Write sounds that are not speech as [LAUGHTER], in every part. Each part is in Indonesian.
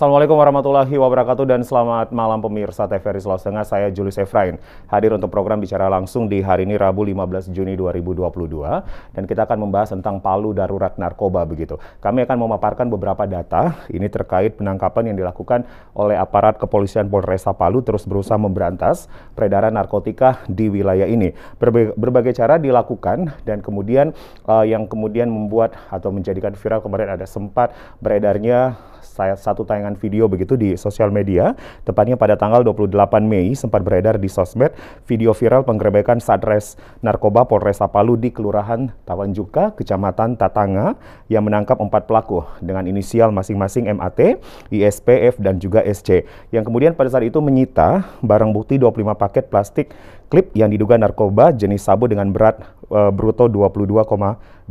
Assalamualaikum warahmatullahi wabarakatuh dan selamat malam pemirsa TVRI Sulawesi Tengah. Saya Julius Efrain hadir untuk program bicara langsung di hari ini Rabu 15 Juni 2022 dan kita akan membahas tentang palu darurat narkoba begitu. Kami akan memaparkan beberapa data ini terkait penangkapan yang dilakukan oleh aparat kepolisian Polresa Palu terus berusaha memberantas peredaran narkotika di wilayah ini. Berbagai, berbagai cara dilakukan dan kemudian uh, yang kemudian membuat atau menjadikan viral kemarin ada sempat beredarnya satu tayangan video begitu di sosial media, tepatnya pada tanggal 28 Mei sempat beredar di sosmed video viral penggerebekan Satres Narkoba Polres Palu di Kelurahan Tawanjuka, Kecamatan Tatanga yang menangkap empat pelaku dengan inisial masing-masing MAT, ISPF, dan juga SC. Yang kemudian pada saat itu menyita barang bukti 25 paket plastik klip yang diduga narkoba jenis sabu dengan berat e, bruto 22,84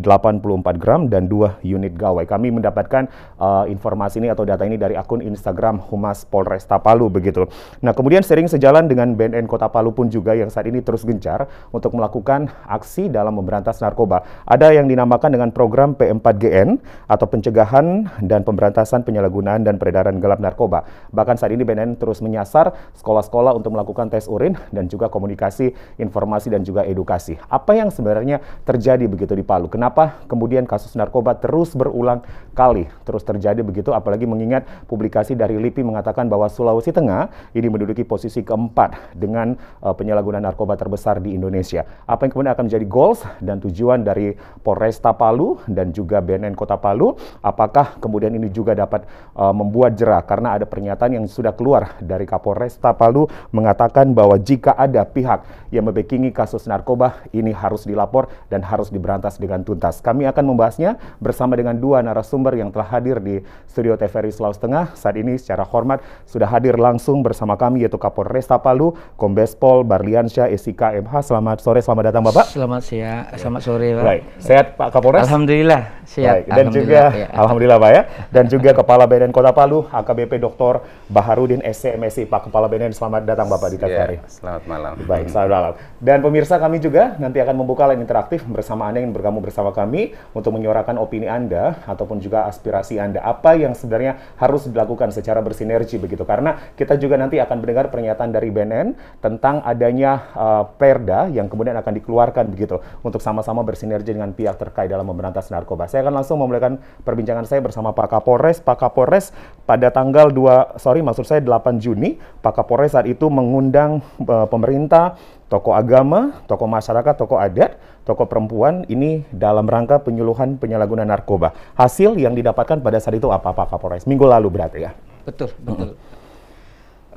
gram dan 2 unit gawai. Kami mendapatkan e, informasi ini atau data ini dari akun Instagram Humas Polresta Palu begitu. Nah, kemudian sering sejalan dengan BNN Kota Palu pun juga yang saat ini terus gencar untuk melakukan aksi dalam memberantas narkoba. Ada yang dinamakan dengan program P4GN atau pencegahan dan pemberantasan penyalahgunaan dan peredaran gelap narkoba. Bahkan saat ini BNN terus menyasar sekolah-sekolah untuk melakukan tes urin dan juga komunikasi komunikasi, informasi dan juga edukasi. Apa yang sebenarnya terjadi begitu di Palu? Kenapa kemudian kasus narkoba terus berulang kali terus terjadi begitu apalagi mengingat publikasi dari LIPI mengatakan bahwa Sulawesi Tengah ini menduduki posisi keempat dengan uh, penyalahgunaan narkoba terbesar di Indonesia. Apa yang kemudian akan menjadi goals dan tujuan dari Polresta Palu dan juga BNN Kota Palu? Apakah kemudian ini juga dapat uh, membuat jerah karena ada pernyataan yang sudah keluar dari Kapolresta Palu mengatakan bahwa jika ada pihak pihak yang membekingi kasus narkoba ini harus dilapor dan harus diberantas dengan tuntas. Kami akan membahasnya bersama dengan dua narasumber yang telah hadir di studio TVRI Sulawesi Tengah. Saat ini secara hormat sudah hadir langsung bersama kami yaitu Kapolres Palu, Kombes Pol Barliansyah SIK MH. Selamat sore, selamat datang Bapak. Selamat siang, selamat sore Pak. Baik, sehat Pak Kapolres? Alhamdulillah, sehat. Dan Alhamdulillah, juga, ya. Alhamdulillah Pak ya. Dan juga Kepala Badan Kota Palu, AKBP Dr. Baharudin SCMSI. Pak Kepala Badan, selamat datang Bapak di TVRI. Ya, selamat malam. Baik, Selamat malam. Dan pemirsa kami juga nanti akan membuka line interaktif bersama Anda yang bergabung bersama kami untuk menyuarakan opini Anda ataupun juga aspirasi Anda. Apa yang sebenarnya harus dilakukan secara bersinergi begitu. Karena kita juga nanti akan mendengar pernyataan dari BNN tentang adanya uh, perda yang kemudian akan dikeluarkan begitu untuk sama-sama bersinergi dengan pihak terkait dalam memberantas narkoba. Saya akan langsung memulakan perbincangan saya bersama Pak Kapolres. Pak Kapolres pada tanggal 2 sorry maksud saya 8 Juni Pak Kapolres saat itu mengundang uh, pemerintah tokoh agama, tokoh masyarakat, tokoh adat, tokoh perempuan ini dalam rangka penyuluhan penyalahgunaan narkoba. Hasil yang didapatkan pada saat itu apa Pak Kapolres? Minggu lalu berarti ya? Betul, betul. Hmm.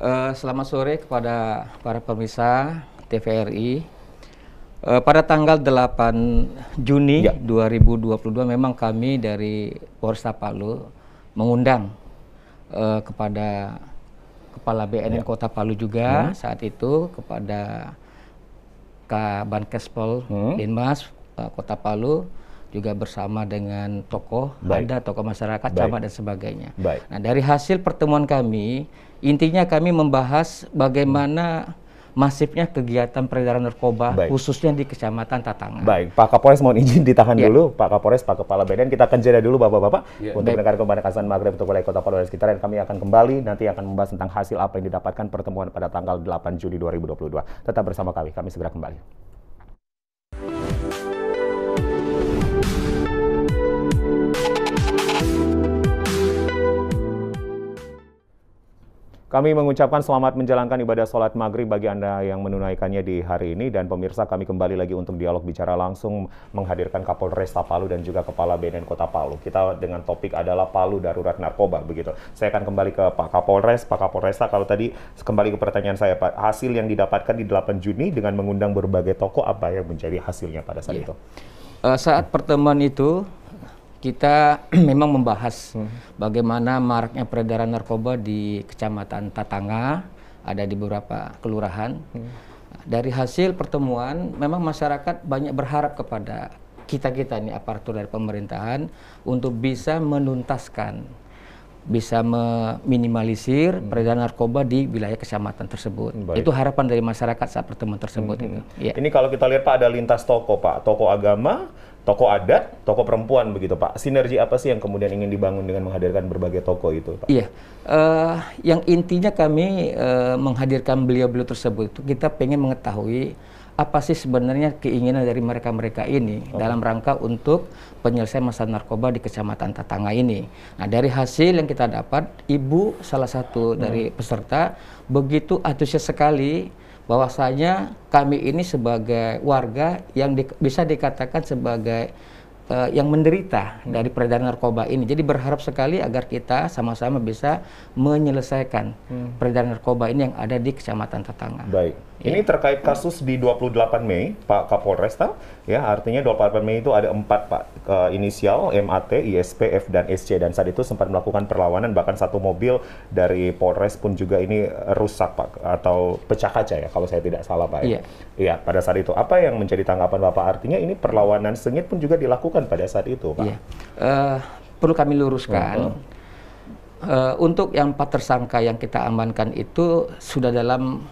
Uh, selamat sore kepada para pemirsa TVRI. Uh, eh, pada tanggal 8 Juni ya. 2022 memang kami dari Polresta Palu mengundang uh, kepada Kepala BNN ya. Kota Palu juga hmm. saat itu kepada Bankespol hmm. Denmas Kota Palu juga bersama dengan tokoh, Baik. ada tokoh masyarakat, Baik. camat dan sebagainya. Baik. Nah, dari hasil pertemuan kami, intinya kami membahas bagaimana hmm masifnya kegiatan peredaran narkoba Baik. khususnya di Kecamatan Tatangan. Baik, Pak Kapolres mohon izin ditahan ya. dulu, Pak Kapolres, Pak Kepala Badan. Kita akan jeda dulu Bapak-bapak ya. untuk mendengar kembali kasan Maghrib untuk wilayah Kota Palu dan sekitarnya. Kami akan kembali nanti akan membahas tentang hasil apa yang didapatkan pertemuan pada tanggal 8 Juli 2022. Tetap bersama kami, kami segera kembali. Kami mengucapkan selamat menjalankan ibadah sholat maghrib bagi Anda yang menunaikannya di hari ini. Dan pemirsa kami kembali lagi untuk dialog bicara langsung menghadirkan Kapolresta Palu dan juga Kepala BNN Kota Palu. Kita dengan topik adalah Palu darurat narkoba begitu. Saya akan kembali ke Pak Kapolres, Pak Kapolresta. Kalau tadi kembali ke pertanyaan saya Pak, hasil yang didapatkan di 8 Juni dengan mengundang berbagai toko apa yang menjadi hasilnya pada saat yeah. itu? Uh, saat pertemuan itu kita [CLEARS THROAT] memang membahas hmm. bagaimana maraknya peredaran narkoba di Kecamatan Tatanga, ada di beberapa kelurahan. Hmm. Dari hasil pertemuan, memang masyarakat banyak berharap kepada kita-kita ini aparatur dari pemerintahan untuk bisa menuntaskan, bisa meminimalisir hmm. peredaran narkoba di wilayah kecamatan tersebut. Baik. Itu harapan dari masyarakat saat pertemuan tersebut. Hmm. Ini. Ya. Ini kalau kita lihat Pak ada lintas toko Pak, toko agama, Toko adat, toko perempuan begitu Pak. Sinergi apa sih yang kemudian ingin dibangun dengan menghadirkan berbagai toko itu Pak? Iya, uh, yang intinya kami uh, menghadirkan beliau-beliau tersebut itu kita pengen mengetahui apa sih sebenarnya keinginan dari mereka-mereka ini okay. Oh. dalam rangka untuk penyelesaian masalah narkoba di Kecamatan Tatanga ini. Nah, dari hasil yang kita dapat, ibu salah satu hmm. dari peserta begitu antusias sekali bahwasanya kami ini sebagai warga yang di, bisa dikatakan sebagai uh, yang menderita dari peredaran narkoba ini. Jadi berharap sekali agar kita sama-sama bisa menyelesaikan hmm. peredaran narkoba ini yang ada di kecamatan tetangga. Baik. Ini iya. terkait kasus di 28 Mei, Pak Kapolresta, ya artinya 28 Mei itu ada empat Pak inisial MAT, ISP, F dan SC dan saat itu sempat melakukan perlawanan bahkan satu mobil dari Polres pun juga ini rusak Pak atau pecah kaca ya kalau saya tidak salah Pak. Ya. Iya. Iya, pada saat itu apa yang menjadi tanggapan Bapak artinya ini perlawanan sengit pun juga dilakukan pada saat itu Pak. Iya. Uh, perlu kami luruskan. Uh -huh. Uh, untuk yang empat tersangka yang kita amankan itu sudah dalam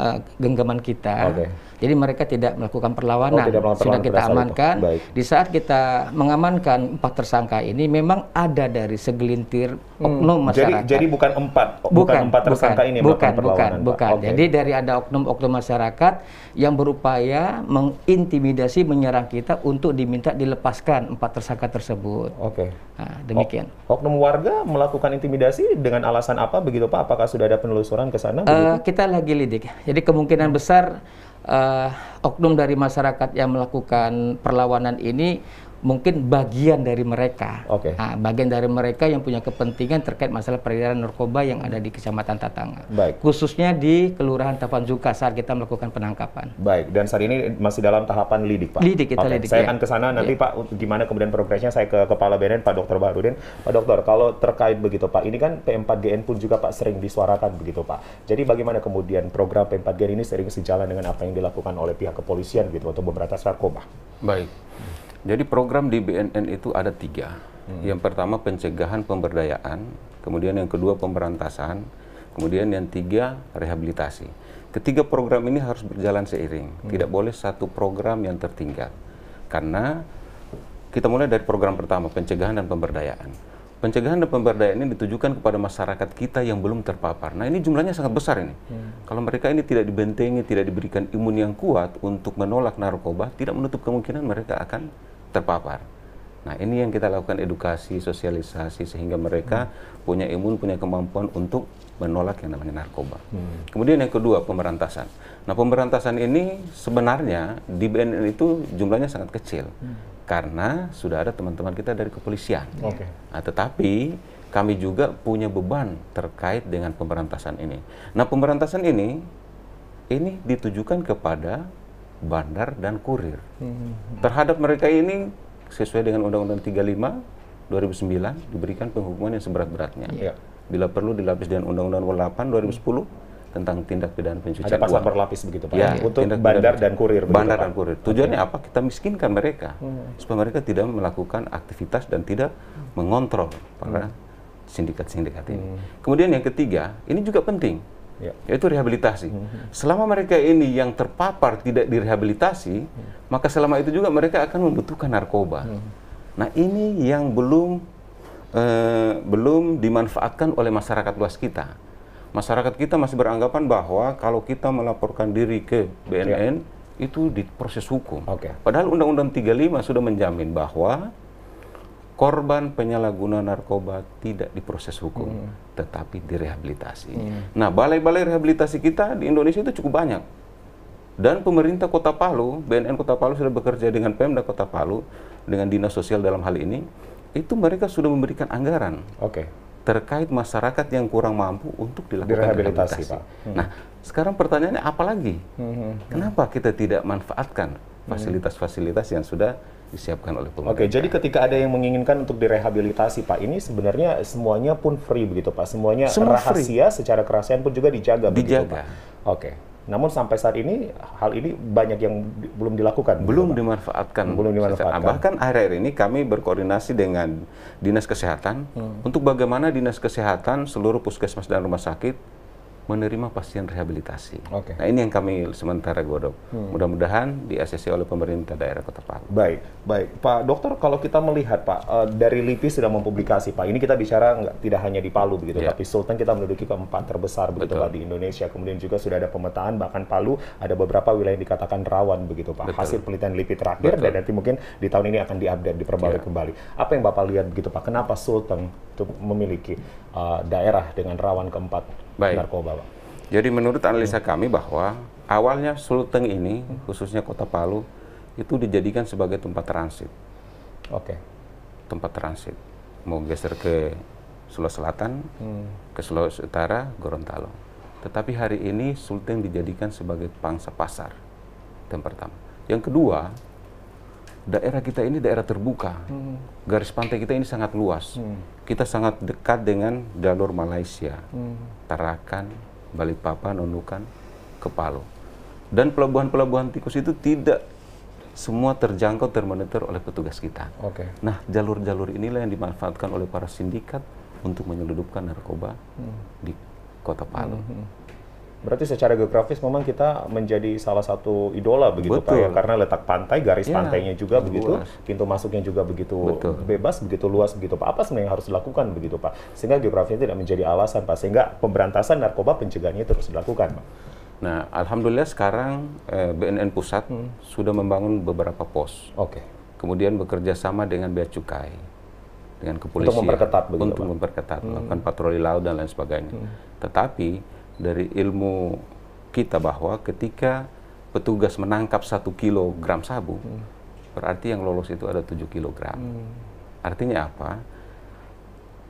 Eh, genggaman kita. Okay. Jadi mereka tidak melakukan perlawanan. Oh, tidak melakukan Sudah kita amankan. Di saat kita mengamankan empat tersangka ini memang ada dari segelintir hmm. oknum masyarakat. Jadi, jadi bukan empat, bukan, bukan empat tersangka bukan, ini bukan, bukan, bukan. Okay. Jadi dari ada oknum-oknum masyarakat yang berupaya mengintimidasi, menyerang kita untuk diminta dilepaskan empat tersangka tersebut. Oke. Okay. Nah, demikian. Ok, oknum warga melakukan intimidasi dengan alasan apa begitu Pak? Apakah sudah ada penelusuran ke sana? Uh, kita lagi lidik. Jadi kemungkinan besar uh, oknum dari masyarakat yang melakukan perlawanan ini mungkin bagian dari mereka, okay. nah, bagian dari mereka yang punya kepentingan terkait masalah peredaran narkoba yang ada di Kecamatan Tatanga, Baik. khususnya di Kelurahan Tapanjuka saat kita melakukan penangkapan. Baik, dan saat ini masih dalam tahapan lidik, Pak. Lidik kita okay. lidik. Saya ya. akan ke sana nanti, ya. Pak. Gimana kemudian progresnya? Saya ke Kepala BNN, Pak Dokter Baharudin. Pak Dokter, kalau terkait begitu, Pak, ini kan P4GN pun juga Pak sering disuarakan begitu, Pak. Jadi bagaimana kemudian program P4GN ini sering sejalan dengan apa yang dilakukan oleh pihak kepolisian gitu untuk memberantas narkoba? Baik. Jadi program di BNN itu ada tiga. Hmm. Yang pertama pencegahan pemberdayaan, kemudian yang kedua pemberantasan, kemudian yang tiga rehabilitasi. Ketiga program ini harus berjalan seiring, hmm. tidak boleh satu program yang tertinggal. Karena kita mulai dari program pertama pencegahan dan pemberdayaan. Pencegahan dan pemberdayaan ini ditujukan kepada masyarakat kita yang belum terpapar. Nah ini jumlahnya sangat besar ini. Hmm. Kalau mereka ini tidak dibentengi, tidak diberikan imun yang kuat untuk menolak narkoba, tidak menutup kemungkinan mereka akan terpapar. Nah, ini yang kita lakukan edukasi, sosialisasi sehingga mereka hmm. punya imun, punya kemampuan untuk menolak yang namanya narkoba. Hmm. Kemudian yang kedua, pemberantasan. Nah, pemberantasan ini sebenarnya di BNN itu jumlahnya sangat kecil. Hmm. Karena sudah ada teman-teman kita dari kepolisian. Okay. Nah, tetapi kami juga punya beban terkait dengan pemberantasan ini. Nah, pemberantasan ini ini ditujukan kepada bandar dan kurir. Hmm. Terhadap mereka ini sesuai dengan Undang-Undang 35 2009 diberikan penghukuman yang seberat-beratnya. Yeah. Iya. Bila perlu dilapis dengan Undang-Undang 8 2010 tentang tindak pidana pencucian uang. Ada pasal uang. berlapis begitu Pak. Iya, ya, untuk tindak bandar pidana, dan kurir. Bandar begitu, dan kurir. Tujuannya okay. apa? Kita miskinkan mereka hmm. supaya mereka tidak melakukan aktivitas dan tidak mengontrol para hmm. sindikat-sindikat hmm. ini. Kemudian yang ketiga, ini juga penting ya. yaitu rehabilitasi. Hmm. Selama mereka ini yang terpapar tidak direhabilitasi, hmm. maka selama itu juga mereka akan membutuhkan narkoba. Hmm. Nah ini yang belum eh, belum dimanfaatkan oleh masyarakat luas kita. Masyarakat kita masih beranggapan bahwa kalau kita melaporkan diri ke BNN ya. itu diproses hukum. Okay. Padahal Undang-Undang 35 sudah menjamin bahwa korban penyalahguna narkoba tidak diproses hukum, hmm. tetapi direhabilitasi. Hmm. Nah, balai-balai rehabilitasi kita di Indonesia itu cukup banyak. Dan pemerintah Kota Palu, BNN Kota Palu sudah bekerja dengan Pemda Kota Palu, dengan Dinas Sosial dalam hal ini, itu mereka sudah memberikan anggaran. Okay. Terkait masyarakat yang kurang mampu untuk dilakukan direhabilitasi. Rehabilitasi. Pak. Hmm. Nah, sekarang pertanyaannya apa lagi? Hmm. hmm, hmm. Kenapa kita tidak manfaatkan hmm. fasilitas-fasilitas yang sudah disiapkan oleh pemerintah. Oke, jadi ketika ada yang menginginkan untuk direhabilitasi, Pak, ini sebenarnya semuanya pun free begitu, Pak. Semuanya Semua rahasia free. secara kerahasiaan pun juga dijaga, dijaga. begitu, Pak. Oke. Namun sampai saat ini hal ini banyak yang belum dilakukan. Belum begitu, dimanfaatkan. Belum dimanfaatkan. Bahkan akhir-akhir ini kami berkoordinasi dengan Dinas Kesehatan hmm. untuk bagaimana Dinas Kesehatan seluruh puskesmas dan rumah sakit menerima pasien rehabilitasi. Okay. Nah ini yang kami sementara godok. Hmm. Mudah-mudahan diasesi oleh pemerintah daerah Kota Palu. Baik, baik, Pak Dokter. Kalau kita melihat Pak uh, dari LIPI sudah mempublikasi Pak. Ini kita bicara nggak tidak hanya di Palu begitu, yeah. tapi Sultan kita menduduki keempat terbesar begitu Pak di Indonesia. Kemudian juga sudah ada pemetaan bahkan Palu ada beberapa wilayah yang dikatakan rawan begitu Pak. Betul. Hasil penelitian LIPI terakhir Betul. dan nanti mungkin di tahun ini akan diupdate diperbarui yeah. kembali. Apa yang Bapak lihat begitu Pak? Kenapa Sultan itu memiliki uh, daerah dengan rawan keempat Baik. narkoba, Pak. Jadi menurut analisa kami bahwa awalnya Sulteng ini khususnya Kota Palu itu dijadikan sebagai tempat transit. Oke. Okay. Tempat transit. Mau geser ke Sulawesi Selatan, hmm. ke Sulawesi Utara, Gorontalo. Tetapi hari ini Sulteng dijadikan sebagai pangsa pasar. Yang pertama. Yang kedua, daerah kita ini daerah terbuka. Hmm. Garis pantai kita ini sangat luas. Hmm. Kita sangat dekat dengan jalur Malaysia, hmm. Tarakan, Balikpapan, Nunukan, Kepalo. Dan pelabuhan-pelabuhan tikus itu tidak semua terjangkau termonitor oleh petugas kita. Okay. Nah, jalur-jalur inilah yang dimanfaatkan oleh para sindikat untuk menyeludupkan narkoba hmm. di Kota Palu. Hmm. hmm, hmm. Berarti secara geografis memang kita menjadi salah satu idola begitu Betul. Pak ya karena letak pantai, garis ya, pantainya juga luas. begitu, pintu masuknya juga begitu Betul. bebas, begitu luas begitu Pak. Apa sebenarnya yang harus dilakukan begitu Pak? Sehingga geografinya tidak menjadi alasan Pak sehingga pemberantasan narkoba pencegahannya terus dilakukan Pak. Nah, alhamdulillah sekarang eh, BNN pusat hmm. sudah membangun beberapa pos. Oke. Okay. Kemudian bekerja sama dengan Bea Cukai dengan kepolisian untuk memperketat begitu, untuk Pak. memperketat hmm. melakukan patroli laut dan lain sebagainya. Hmm. Tetapi dari ilmu kita bahwa ketika petugas menangkap satu kilogram sabu, hmm. berarti yang lolos itu ada tujuh kilogram. Hmm. Artinya apa?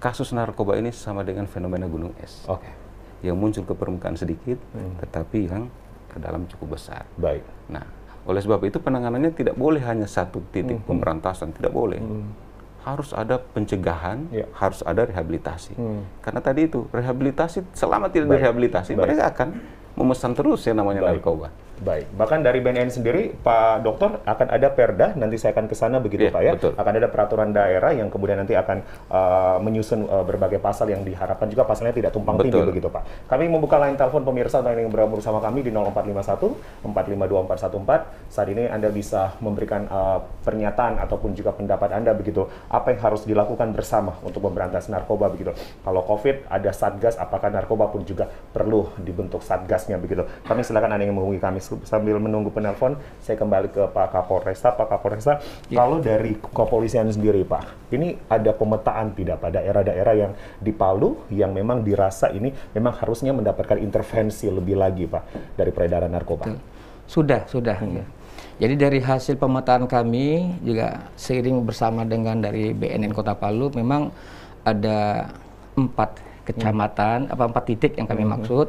Kasus narkoba ini sama dengan fenomena gunung es. Okay. Yang muncul ke permukaan sedikit, hmm. tetapi yang ke dalam cukup besar. Baik. Nah, oleh sebab itu penanganannya tidak boleh hanya satu titik hmm. pemberantasan, tidak boleh. Hmm harus ada pencegahan, ya. harus ada rehabilitasi. Hmm. Karena tadi itu rehabilitasi selama tidak direhabilitasi mereka akan memesan terus yang namanya Baik. narkoba. Baik, bahkan dari BNN sendiri, Pak Dokter akan ada Perda. Nanti saya akan ke sana begitu, yeah, Pak ya. Betul. Akan ada peraturan daerah yang kemudian nanti akan uh, menyusun uh, berbagai pasal yang diharapkan juga pasalnya tidak tumpang betul. tindih begitu, Pak. Kami membuka line telepon pemirsa untuk yang bergabung bersama kami di 0451 452414 Saat ini Anda bisa memberikan uh, pernyataan ataupun juga pendapat Anda begitu. Apa yang harus dilakukan bersama untuk memberantas narkoba begitu. Kalau COVID ada satgas, apakah narkoba pun juga perlu dibentuk satgasnya begitu. Kami silakan Anda yang menghubungi kami sambil menunggu penelpon, saya kembali ke Pak Kapolresta. Pak Kapolresta, ya. kalau dari kepolisian sendiri Pak, ini ada pemetaan tidak pada daerah-daerah yang di Palu yang memang dirasa ini memang harusnya mendapatkan intervensi lebih lagi Pak dari peredaran narkoba? Sudah, sudah. Hmm. Ya. Jadi dari hasil pemetaan kami juga seiring bersama dengan dari BNN Kota Palu memang ada empat hmm. kecamatan hmm. apa empat titik yang kami hmm. maksud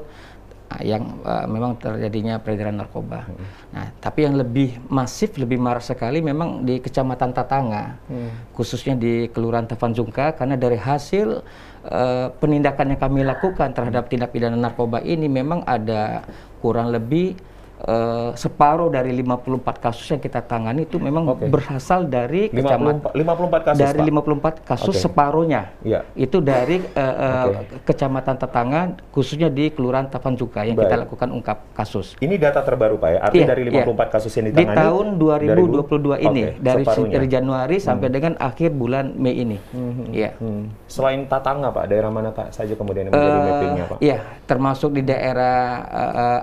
Ah, yang uh, memang terjadinya peredaran narkoba. Hmm. Nah, tapi yang lebih masif, lebih marah sekali memang di Kecamatan Tatanga, hmm. khususnya di Kelurahan Tafanjungka, karena dari hasil uh, penindakan yang kami lakukan terhadap tindak pidana narkoba ini memang ada kurang lebih Eh, separuh dari 54 kasus yang kita tangani itu memang okay. berasal dari kecamatan 54 kasus dari 54 kasus okay. separuhnya yeah. itu dari uh, eh, eh, okay. kecamatan tetangga khususnya di kelurahan Tapan Juga yang Baik. kita lakukan ungkap kasus. Ini data terbaru Pak ya. Artinya yeah, dari 54 iya. yeah. kasus yang ditangani di tahun 2022 dari, ini okay. dari ini dari Januari hmm. sampai dengan akhir bulan Mei ini. Hmm. hmm yeah. Hmm. Selain tetangga Pak, daerah mana Pak saja kemudian yang menjadi uh, mappingnya Pak? ya termasuk di daerah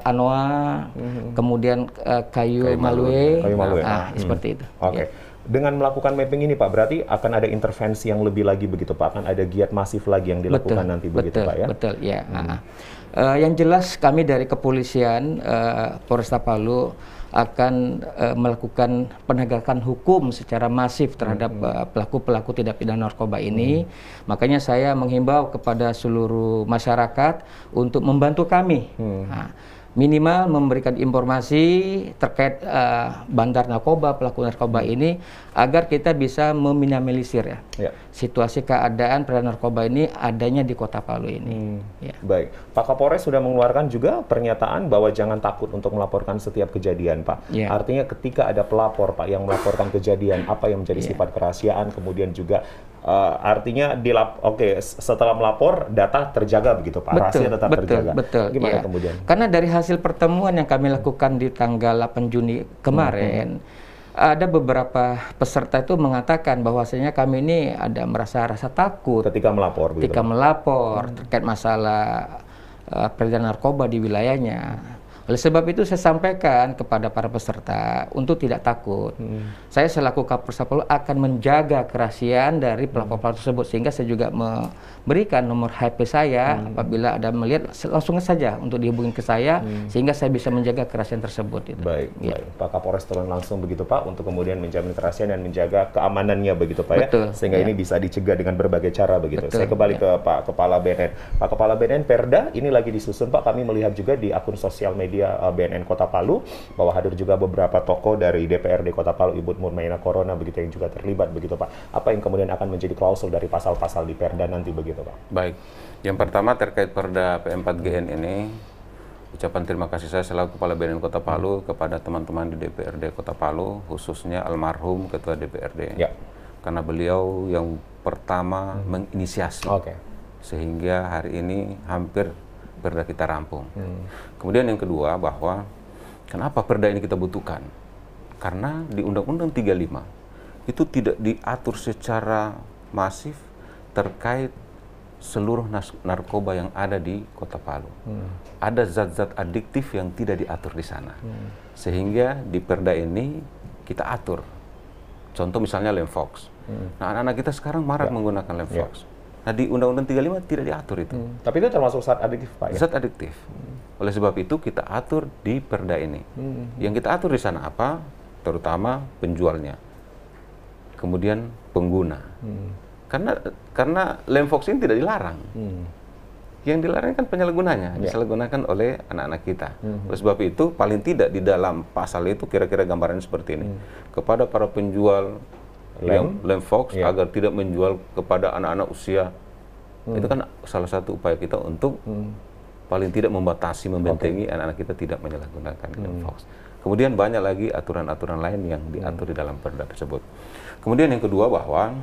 uh, Anoa hmm, hmm kemudian uh, kayu, kayu malue, kayu malue. Nah, ah, nah, hmm. seperti itu. Oke. Okay. Ya dengan melakukan mapping ini Pak berarti akan ada intervensi yang lebih lagi begitu Pak akan ada giat masif lagi yang dilakukan betul, nanti begitu betul, Pak ya betul ya hmm. uh, yang jelas kami dari kepolisian uh, Polresta Palu akan uh, melakukan penegakan hukum secara masif terhadap pelaku-pelaku hmm. uh, tidak pidana narkoba ini hmm. makanya saya menghimbau kepada seluruh masyarakat untuk membantu kami hmm. nah, minimal memberikan informasi terkait uh, bandar narkoba, pelaku narkoba ini agar kita bisa meminimalisir ya, ya. situasi keadaan peran narkoba ini adanya di Kota Palu ini. Hmm. Ya. Baik, Pak Kapolres sudah mengeluarkan juga pernyataan bahwa jangan takut untuk melaporkan setiap kejadian, Pak. Ya. Artinya ketika ada pelapor, Pak, yang melaporkan kejadian, apa yang menjadi ya. sifat kerahasiaan, kemudian juga Uh, artinya di oke okay, setelah melapor data terjaga begitu Pak. Betul, Rahasia tetap betul, terjaga. Betul. Gimana ya. kemudian? Karena dari hasil pertemuan yang kami lakukan di tanggal 8 Juni kemarin hmm, hmm. Ada beberapa peserta itu mengatakan bahwasanya kami ini ada merasa rasa takut ketika melapor, ketika gitu. melapor terkait masalah uh, eh, peredaran narkoba di wilayahnya oleh sebab itu saya sampaikan kepada para peserta untuk tidak takut. Hmm. Saya selaku Kapolres Solo akan menjaga kerahasiaan dari hmm. pelapor-pelapor tersebut sehingga saya juga memberikan nomor HP saya hmm. apabila ada melihat langsung saja untuk dihubungin ke saya hmm. sehingga saya bisa menjaga kerahasiaan tersebut. Gitu. Baik, ya. baik. Pak Kapolres turun langsung begitu Pak untuk kemudian menjamin kerahasiaan dan menjaga keamanannya begitu Pak ya. Betul, ya sehingga ya. ini bisa dicegah dengan berbagai cara begitu. Betul, saya kembali ya. ke Pak Kepala BNN. Pak Kepala BNN Perda ini lagi disusun Pak kami melihat juga di akun sosial media media eh, BNN Kota Palu bahwa hadir juga beberapa tokoh dari DPRD Kota Palu Ibu Murmaina Corona begitu yang juga terlibat begitu Pak. Apa yang kemudian akan menjadi klausul dari pasal-pasal di Perda nanti begitu Pak? Baik. Yang pertama terkait Perda pm 4 gn ini ucapan terima kasih saya selaku Kepala BNN Kota Palu kepada teman-teman di DPRD Kota Palu, khususnya almarhum Ketua DPRD. Ya. Karena beliau yang pertama hmm. menginisiasi. Okay. Sehingga hari ini hampir perda kita rampung. Hmm. Kemudian yang kedua bahwa kenapa perda ini kita butuhkan? Karena di Undang-Undang 35 itu tidak diatur secara masif terkait seluruh narkoba yang ada di Kota Palu. Hmm. Ada zat-zat adiktif yang tidak diatur di sana. Hmm. Sehingga di perda ini kita atur. Contoh misalnya Lemfox. Hmm. Nah, anak-anak kita sekarang marak ya. menggunakan Lemfox. Ya. Nah di Undang-Undang 35 tidak diatur itu. Hmm. Tapi itu termasuk zat adiktif Pak ya? Zat adiktif. Hmm. Oleh sebab itu kita atur di perda ini. Hmm. Yang kita atur di sana apa? Terutama penjualnya. Kemudian pengguna. Hmm. Karena karena lemfox tidak dilarang. Hmm. Yang dilarang kan penyalahgunanya, yeah. disalahgunakan oleh anak-anak kita. Hmm. Oleh sebab itu paling tidak di dalam pasal itu kira-kira gambarannya seperti ini. Mm. Kepada para penjual Lem, Lem Fox yeah. agar tidak menjual kepada anak-anak usia. Hmm. Itu kan salah satu upaya kita untuk hmm. paling tidak membatasi, membentengi anak-anak okay. kita tidak menyalahgunakan hmm. Lem Fox. Kemudian banyak lagi aturan-aturan lain yang hmm. diatur hmm. di dalam perda tersebut. Kemudian yang kedua bahwa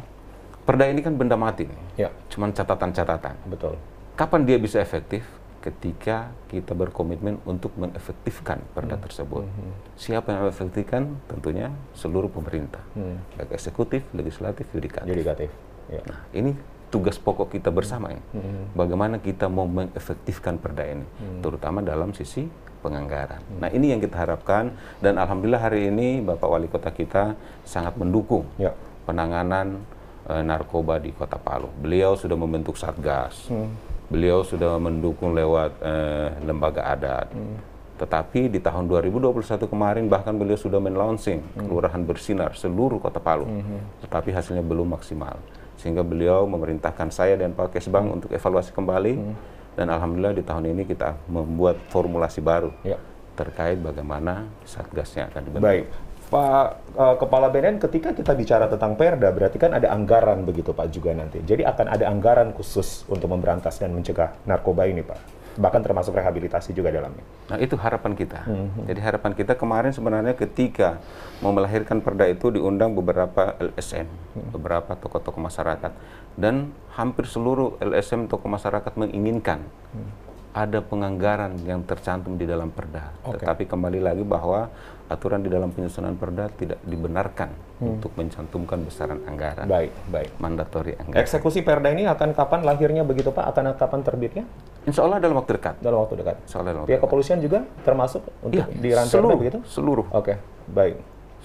perda ini kan benda mati, ya. cuman catatan-catatan. Betul. Kapan dia bisa efektif? ketika kita berkomitmen untuk mengefektifkan perda hmm. tersebut. Hmm. Siapa yang mengefektifkan? Tentunya seluruh pemerintah, hmm. baik eksekutif, legislatif, yudikatif. Yudikatif. Ya. Nah, ini tugas pokok kita bersama ya. Hmm. Bagaimana kita mau mengefektifkan perda ini, hmm. terutama dalam sisi penganggaran. Hmm. Nah, ini yang kita harapkan dan alhamdulillah hari ini Bapak Wali Kota kita sangat mendukung ya. penanganan eh, narkoba di Kota Palu. Beliau sudah membentuk satgas. Hmm beliau sudah mendukung lewat eh, lembaga adat. Hmm. Tetapi di tahun 2021 kemarin bahkan beliau sudah menlaunching hmm. Kelurahan Bersinar seluruh Kota Palu. Hmm, hmm. Tetapi hasilnya belum maksimal. Sehingga beliau memerintahkan saya dan Pak Kesbang hmm. untuk evaluasi kembali. Hmm. Dan alhamdulillah di tahun ini kita membuat formulasi baru. Ya. terkait bagaimana satgasnya akan dibentuk. Baik, Pak uh, Kepala BNN ketika kita bicara tentang Perda berarti kan ada anggaran begitu Pak juga nanti. Jadi akan ada anggaran khusus untuk memberantas dan mencegah narkoba ini Pak. Bahkan termasuk rehabilitasi juga dalamnya. Nah, itu harapan kita. Mm -hmm. Jadi harapan kita kemarin sebenarnya ketika mau melahirkan Perda itu diundang beberapa LSM, hmm. beberapa tokoh-tokoh masyarakat dan hampir seluruh LSM tokoh masyarakat menginginkan mm -hmm ada penganggaran yang tercantum di dalam perda. Okay. Tetapi kembali lagi bahwa aturan di dalam penyusunan perda tidak dibenarkan hmm. untuk mencantumkan besaran anggaran. Baik, baik. Mandatori anggaran. Eksekusi perda ini akan kapan lahirnya begitu Pak? Akan kapan terbitnya? Insya Allah dalam waktu dekat. Dalam waktu dekat. Insya Allah dalam waktu Pihak dekat. kepolisian juga termasuk untuk ya, di seluruh, begitu? Seluruh. Oke, okay, baik.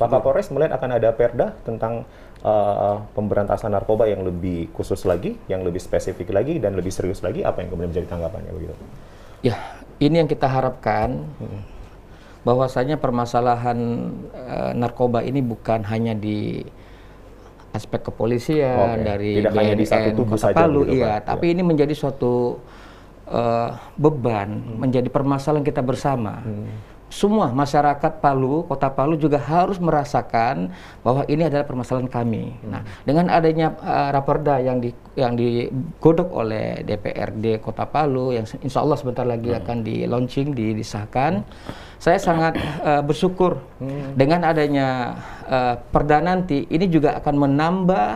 Pak Kapolres melihat akan ada perda tentang uh, pemberantasan narkoba yang lebih khusus lagi, yang lebih spesifik lagi dan lebih serius lagi apa yang kemudian menjadi tanggapannya begitu? Ya, ini yang kita harapkan hmm. bahwasanya permasalahan uh, narkoba ini bukan hanya di aspek kepolisian okay. dari Tidak BNN, hanya di satu Kota Palu, iya, kan? tapi ya. ini menjadi suatu uh, beban, hmm. menjadi permasalahan kita bersama. Hmm semua masyarakat Palu, Kota Palu juga harus merasakan bahwa ini adalah permasalahan kami. Hmm. Nah, dengan adanya uh, eh, raperda yang di yang digodok oleh DPRD Kota Palu yang insya Allah sebentar lagi hmm. akan di launching, disahkan, hmm. saya sangat uh, bersyukur hmm. dengan adanya uh, eh, perda nanti ini juga akan menambah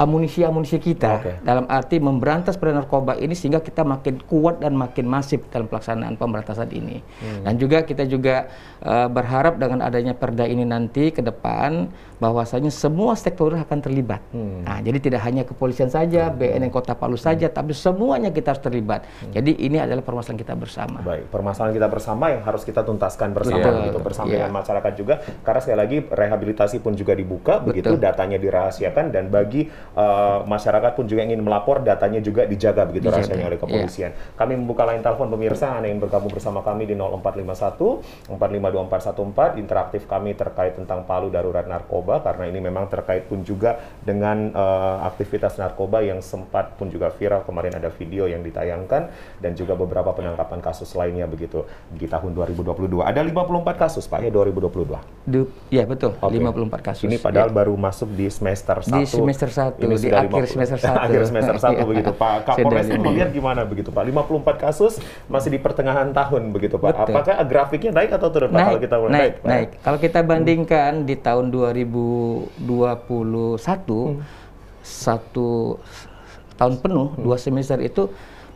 amunisi-amunisi kita okay. dalam arti memberantas peredaran narkoba ini sehingga kita makin kuat dan makin masif dalam pelaksanaan pemberantasan ini. Hmm. Dan juga kita juga uh, berharap dengan adanya perda ini nanti ke depan bahwasanya semua sektor akan terlibat. Hmm. Nah, jadi tidak hanya kepolisian saja, hmm. BNN Kota Palu saja, hmm. tapi semuanya kita harus terlibat. Hmm. Jadi ini adalah permasalahan kita bersama. Baik, permasalahan kita bersama yang harus kita tuntaskan bersama yeah. gitu, bersama yeah. dengan masyarakat juga karena sekali lagi rehabilitasi pun juga dibuka Betul. begitu datanya dirahasiakan dan bagi uh, masyarakat pun juga ingin melapor, datanya juga dijaga begitu dijaga. rasanya oleh iya. kepolisian. Yeah. Kami membuka line telepon pemirsa Anda yang bergabung bersama kami di 0451 452414 interaktif kami terkait tentang Palu darurat narkoba karena ini memang terkait pun juga dengan uh, aktivitas narkoba yang sempat pun juga viral kemarin ada video yang ditayangkan dan juga beberapa penangkapan kasus lainnya begitu di tahun 2022. Ada 54 kasus Pak ya 2022. Du ya betul, okay. 54 kasus. Ini padahal ya. baru masuk di semester 1. Di semester 1 satu ini di sudah akhir 50, semester 1. [LAUGHS] akhir semester satu. 1 iya. begitu Pak. Kapolres melihat gimana begitu Pak? 54 kasus masih di pertengahan tahun begitu Pak. Betul. Apakah grafiknya naik atau turun Pak naik, kalau kita mulai naik, naik, Pak. naik. Kalau kita bandingkan hmm. di tahun 2021 hmm. satu tahun penuh hmm. dua semester itu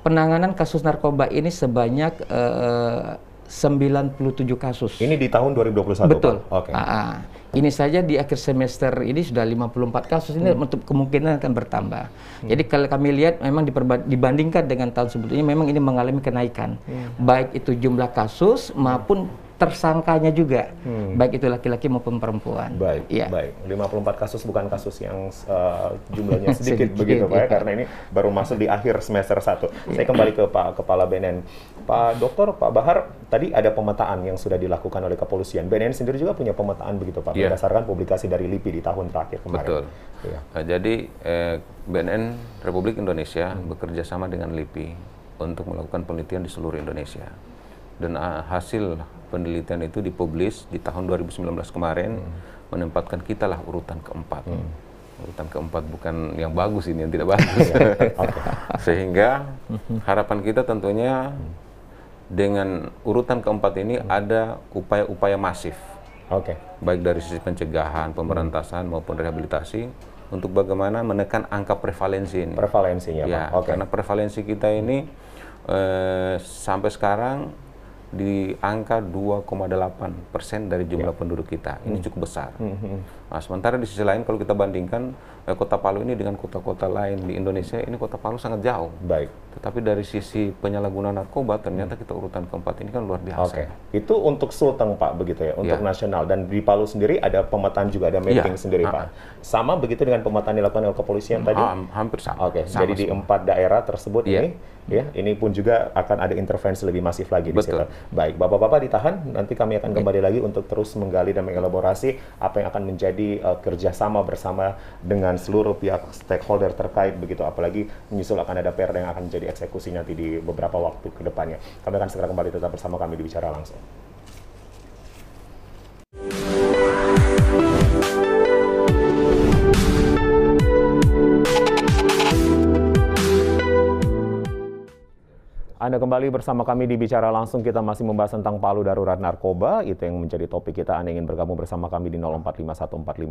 penanganan kasus narkoba ini sebanyak uh, 97 kasus. Ini di tahun 2021? Betul. satu. Okay. Aa, ah, ah. ini saja di akhir semester ini sudah 54 kasus, ini hmm. untuk kemungkinan akan bertambah. Hmm. Jadi kalau kami lihat memang dibandingkan dengan tahun sebelumnya memang ini mengalami kenaikan. Hmm. Baik itu jumlah kasus maupun tersangkanya juga, hmm. baik itu laki-laki maupun perempuan. Baik, ya. baik. 54 kasus bukan kasus yang uh, jumlahnya [LAUGHS] sedikit, sedikit begitu Pak ya, iya. karena ini baru masuk di akhir semester 1. Saya kembali ke Pak Kepala BNN. Pak Dokter, Pak Bahar, tadi ada pemetaan yang sudah dilakukan oleh kepolisian. BNN sendiri juga punya pemetaan begitu Pak, ya. berdasarkan publikasi dari LIPI di tahun terakhir kemarin. Betul. Ya. Nah, jadi eh, BNN Republik Indonesia hmm. bekerja sama dengan LIPI untuk melakukan penelitian di seluruh Indonesia dan ah, hasil penelitian itu dipublis di tahun 2019 kemarin hmm. menempatkan kita lah urutan keempat. Hmm. Urutan keempat bukan yang bagus ini, yang tidak bagus. Iya, iya. [LAUGHS] Sehingga hmm. harapan kita tentunya hmm. dengan urutan keempat ini hmm. ada upaya-upaya masif. Oke. Okay. Baik dari sisi pencegahan, pemberantasan hmm. maupun rehabilitasi untuk bagaimana menekan angka prevalensi ini. Prevalensinya, ya, Pak. Iya, okay. Karena prevalensi kita ini eh, sampai sekarang di angka 2,8 persen dari jumlah yeah. penduduk kita. Ini hmm. cukup besar. Hmm, hmm. Nah, sementara di sisi lain kalau kita bandingkan eh, Kota Palu ini dengan kota-kota lain di Indonesia ini Kota Palu sangat jauh. Baik. Tetapi dari sisi penyalahgunaan narkoba ternyata kita urutan keempat ini kan luar biasa. Oke. Okay. Itu untuk Sulteng Pak begitu ya, untuk ya. nasional dan di Palu sendiri ada pemetaan juga ada mapping ya. sendiri Pak. Ah, ah. Sama begitu dengan pemetaan dilakukan oleh kepolisian hmm, tadi? Ah, hampir sama. Oke. Okay. Jadi sama. di empat daerah tersebut ya. ini ya ini pun juga akan ada intervensi lebih masif lagi di Betul. Baik, Bapak-bapak ditahan nanti kami akan iya. kembali lagi untuk terus menggali dan mengelaborasi apa yang akan menjadi uh, kerjasama bersama dengan dengan seluruh pihak stakeholder terkait begitu apalagi menyusul akan ada PR yang akan menjadi eksekusinya nanti di beberapa waktu ke depannya. Kami akan segera kembali tetap bersama kami di bicara langsung. Anda kembali bersama kami di Bicara Langsung. Kita masih membahas tentang palu darurat narkoba. Itu yang menjadi topik kita. Anda ingin bergabung bersama kami di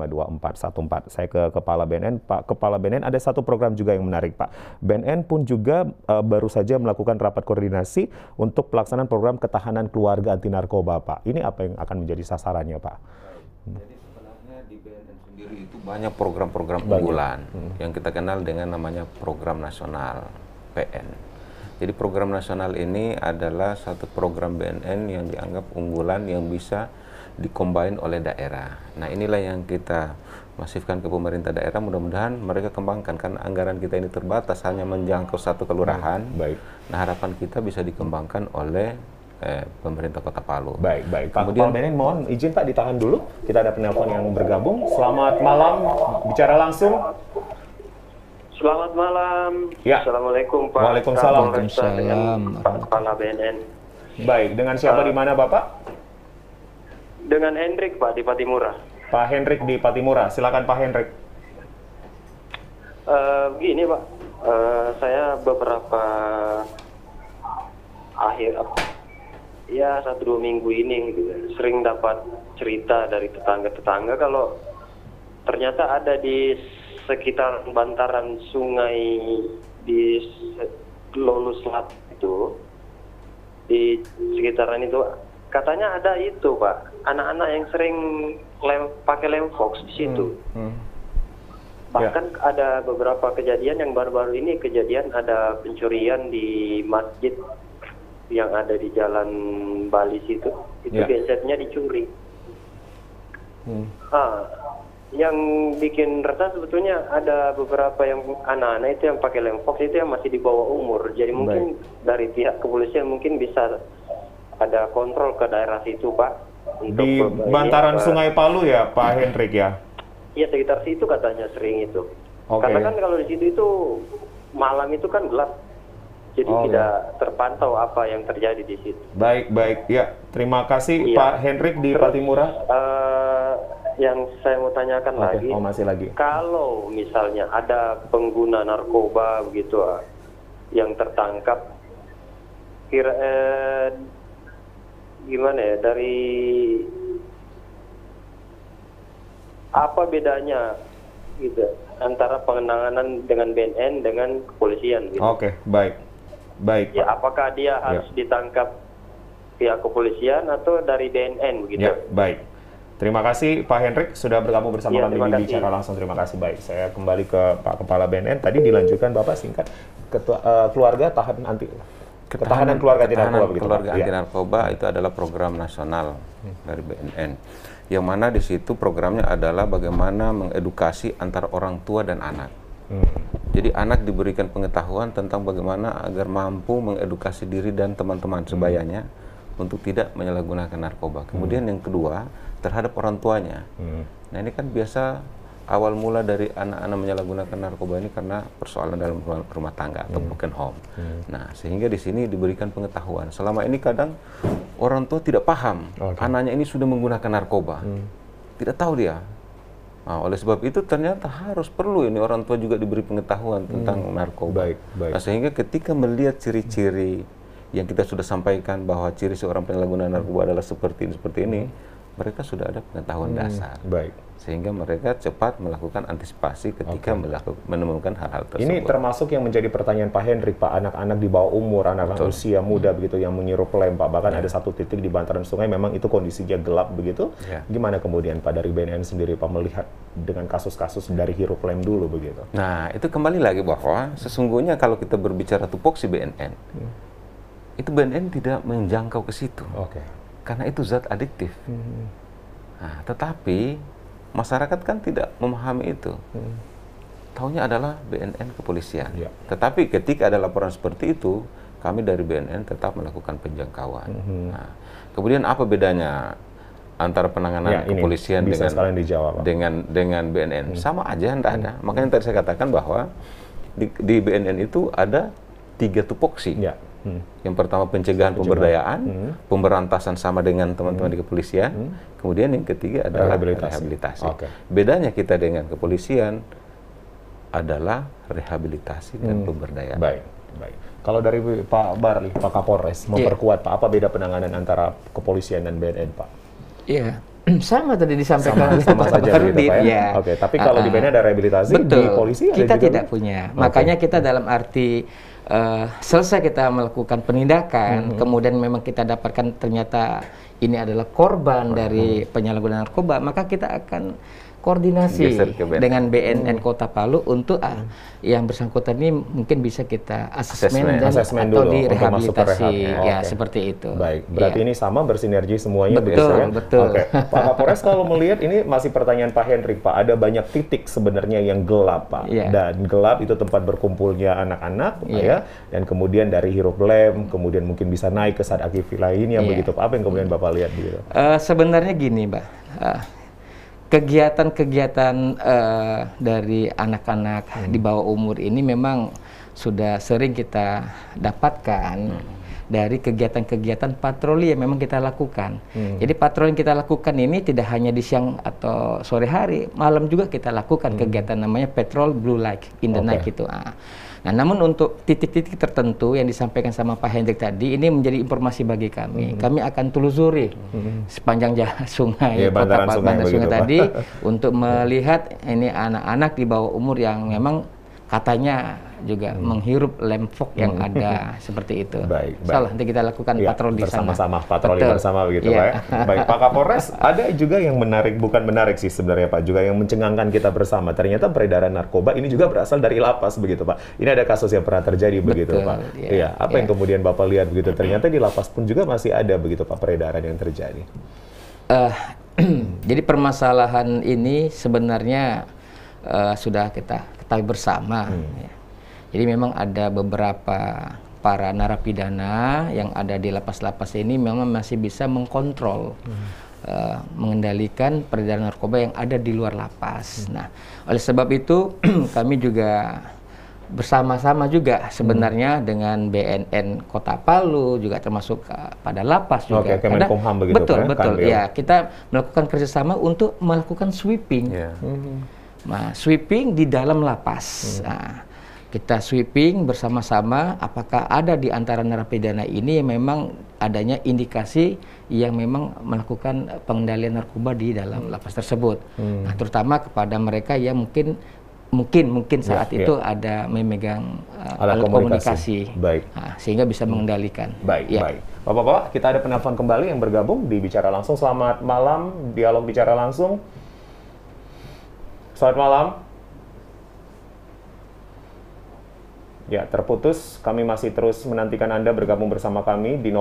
0451452414. Saya ke Kepala BNN. Pak Kepala BNN ada satu program juga yang menarik Pak. BNN pun juga uh, baru saja melakukan rapat koordinasi untuk pelaksanaan program ketahanan keluarga anti narkoba Pak. Ini apa yang akan menjadi sasarannya Pak? Hmm. Jadi sebenarnya di BNN sendiri itu banyak program-program unggulan hmm. yang kita kenal dengan namanya program nasional PN. Jadi program nasional ini adalah satu program BNN yang dianggap unggulan yang bisa dikombain oleh daerah. Nah inilah yang kita masifkan ke pemerintah daerah. Mudah-mudahan mereka kembangkan karena anggaran kita ini terbatas hanya menjangkau satu kelurahan. Hmm, baik. Nah harapan kita bisa dikembangkan oleh eh, pemerintah Kota Palu. Baik, baik. Kemudian, Pak BNN mohon izin Pak ditahan dulu. Kita ada penelpon yang bergabung. Selamat malam, bicara langsung. Selamat malam. Ya. Assalamualaikum Pak. Waalaikumsalam. Waalaikumsalam. Pak Kepala BNN. Baik, dengan siapa uh, di mana Bapak? Dengan Hendrik Pak di Patimura. Pak Hendrik di Patimura, silakan Pak Hendrik. Uh, eh, begini Pak, uh, saya beberapa akhir ya satu dua minggu ini gitu, ya, sering dapat cerita dari tetangga-tetangga kalau ternyata ada di sekitar bantaran sungai di Lolu Selat itu di sekitaran itu katanya ada itu pak anak-anak yang sering lem, pakai lem fox di situ hmm. Hmm. bahkan ya. ada beberapa kejadian yang baru-baru ini kejadian ada pencurian di masjid yang ada di jalan Bali situ itu ya. gensetnya dicuri hmm. ah yang bikin resah sebetulnya ada beberapa yang anak-anak itu yang pakai lem fox itu yang masih di bawah umur. Jadi mungkin dari pihak kepolisian mungkin bisa ada kontrol ke daerah situ, Pak. Di bantaran ya, Sungai Palu ya, Pak Hendrik ya? Iya, sekitar situ katanya sering itu. Okay. Karena kan kalau di situ itu malam itu kan gelap. Jadi oh, tidak ya. terpantau apa yang terjadi di situ. Baik, baik. Ya, terima kasih ya. Pak Hendrik di Terus, Patimura. Uh, yang saya mau tanyakan okay. lagi, oh, masih lagi. Kalau misalnya ada pengguna narkoba begitu ah, yang tertangkap, kira eh, gimana ya dari apa bedanya gitu antara penanganan dengan BNN dengan kepolisian? Gitu. Oke, baik, baik. Ya, apakah dia harus ya. ditangkap pihak kepolisian atau dari BNN begitu? Ya, baik. Terima kasih Pak Hendrik sudah bergabung bersama ya, kami di Bicara Langsung. Terima kasih. Baik, saya kembali ke Pak Kepala BNN. Tadi dilanjutkan Bapak singkat ketua, uh, keluarga tahan anti ketahanan, keluarga tidak narkoba Keluarga iya. anti narkoba ya. itu adalah program nasional hmm. dari BNN. Yang mana di situ programnya adalah bagaimana mengedukasi antar orang tua dan anak. Hmm. Jadi anak diberikan pengetahuan tentang bagaimana agar mampu mengedukasi diri dan teman-teman sebayanya hmm. untuk tidak menyalahgunakan narkoba. Kemudian hmm. yang kedua, terhadap orang tuanya. Hmm. Nah ini kan biasa awal mula dari anak-anak menyalahgunakan narkoba ini karena persoalan dalam rumah, tangga atau hmm. broken home. Hmm. Nah sehingga di sini diberikan pengetahuan. Selama ini kadang orang tua tidak paham okay. anaknya ini sudah menggunakan narkoba, hmm. tidak tahu dia. Nah, oleh sebab itu ternyata harus perlu ini orang tua juga diberi pengetahuan hmm. tentang hmm. narkoba. Baik, baik. Nah, sehingga ketika melihat ciri-ciri yang kita sudah sampaikan bahwa ciri seorang penyalahguna narkoba adalah seperti ini seperti ini, hmm mereka sudah ada pengetahuan hmm, dasar. Baik. Sehingga mereka cepat melakukan antisipasi ketika okay. menemukan hal-hal tersebut. Ini termasuk yang menjadi pertanyaan Pak Henry, Pak, anak-anak di bawah umur, anak-anak usia muda hmm. begitu yang menyirup lem, Pak. Bahkan ya. ada satu titik di bantaran sungai memang itu kondisinya gelap begitu. Ya. Gimana kemudian Pak dari BNN sendiri Pak melihat dengan kasus-kasus dari hirup lem dulu begitu? Nah, itu kembali lagi bahwa sesungguhnya kalau kita berbicara tupoksi BNN, hmm. itu BNN tidak menjangkau ke situ. Oke. Okay karena itu zat adiktif. Hmm. Nah, tetapi masyarakat kan tidak memahami itu. Hmm. Taunya adalah BNN kepolisian. Ya. Tetapi ketika ada laporan seperti itu, kami dari BNN tetap melakukan penjangkauan. Hmm. Nah, kemudian apa bedanya antara penanganan ya, ini, kepolisian dengan dijawab, dengan dengan BNN? Hmm. Sama aja, tidak hmm. ada. Makanya tadi saya katakan bahwa di, di BNN itu ada tiga tupoksi. Ya Hmm. Yang pertama pencegahan, pencegahan. pemberdayaan, hmm. pemberantasan sama dengan teman-teman hmm. di kepolisian. Hmm. Kemudian yang ketiga adalah rehabilitasi. rehabilitasi. Okay. Bedanya kita dengan kepolisian adalah rehabilitasi dan hmm. pemberdayaan. Baik, baik. Kalau dari Pak Barli, Pak Kapolres, iya. memperkuat yeah. Pak, apa beda penanganan antara kepolisian dan BNN, Pak? Iya. Yeah [CLEARS THROAT] sama tadi disampaikan oleh Pak saja ya. Iya. Oke, tapi kalau uh, di ah, ah. BNN ada rehabilitasi, Betul. di polisi ada Kita tidak punya. Okay. Makanya kita dalam arti uh, selesai kita melakukan penindakan, mm -hmm. kemudian memang kita dapatkan ternyata ini adalah korban korban. dari penyalahgunaan narkoba, maka kita akan koordinasi dengan BNN Kota Palu untuk uh, yang bersangkutan ini mungkin bisa kita asesmen dan assessment atau dulu, direhabilitasi rehab, ya, ya okay. seperti itu. Baik, berarti ya. ini sama bersinergi semuanya betul, ya, betul. Okay. Pak Kapolres kalau melihat ini masih pertanyaan Pak Hendrik Pak, ada banyak titik sebenarnya yang gelap Pak. ya. Dan gelap itu tempat berkumpulnya anak-anak ya. ya dan kemudian dari hirup lem kemudian mungkin bisa naik ke saat lainnya ya. begitu Pak. Apa yang kemudian Bapak lihat gitu? Uh, sebenarnya gini, Pak. Uh, ah, kegiatan-kegiatan uh, dari anak-anak hmm. di bawah umur ini memang sudah sering kita dapatkan hmm. dari kegiatan-kegiatan patroli yang memang kita lakukan. Hmm. Jadi patroli yang kita lakukan ini tidak hanya di siang atau sore hari, malam juga kita lakukan hmm. kegiatan namanya patrol blue light in the okay. night itu. Ah. Nah, namun untuk titik-titik tertentu yang disampaikan sama Pak Hendrik tadi ini menjadi informasi bagi kami. Mm -hmm. Kami akan telusuri mm -hmm. sepanjang jalan [LAUGHS] sungai, yeah, bantaran sungai, bantaran sungai tadi [LAUGHS] untuk melihat ini anak-anak di bawah umur yang memang katanya juga hmm. menghirup lempok yang hmm. ada [LAUGHS] seperti itu. Baik, baik. Salah, nanti kita lakukan ya, patroli bersama-sama, patroli Betul. bersama begitu iya. ya. Pak. [LAUGHS] Baik, Pak Kapolres, ada juga yang menarik, bukan menarik sih sebenarnya Pak, juga yang mencengangkan kita bersama. Ternyata peredaran narkoba ini juga berasal dari lapas begitu Pak. Ini ada kasus yang pernah terjadi Betul, begitu Pak. Ya, ya apa ya. yang kemudian Bapak lihat begitu? Ternyata di lapas pun juga masih ada begitu Pak peredaran yang terjadi. Uh, [CLEARS THROAT] jadi permasalahan ini sebenarnya uh, sudah kita ketahui bersama. Hmm. Ya jadi memang ada beberapa para narapidana yang ada di lapas-lapas ini memang masih bisa mengkontrol, hmm. uh, mengendalikan peredaran narkoba yang ada di luar lapas. Hmm. Nah, oleh sebab itu [CLEARS THROAT] kami juga bersama-sama juga hmm. sebenarnya hmm. dengan BNN Kota Palu juga termasuk uh, pada lapas juga. Oke, okay, Kemenkumham begitu. Betul, kan? betul. Kan, ya, kita melakukan kerjasama untuk melakukan sweeping. Yeah. Hmm. Nah, sweeping di dalam lapas. Hmm. Nah, kita sweeping bersama-sama apakah ada di antara narapidana ini yang memang adanya indikasi yang memang melakukan pengendalian narkoba di dalam hmm. lapas tersebut. Hmm. Nah, terutama kepada mereka yang mungkin mungkin mungkin ya, saat ya. itu ada memegang uh, alat komunikasi, komunikasi. Baik. Nah, sehingga bisa mengendalikan baik ya. baik bapak-bapak kita ada penelpon kembali yang bergabung di bicara langsung selamat malam dialog bicara langsung selamat malam Ya, terputus. Kami masih terus menantikan Anda bergabung bersama kami di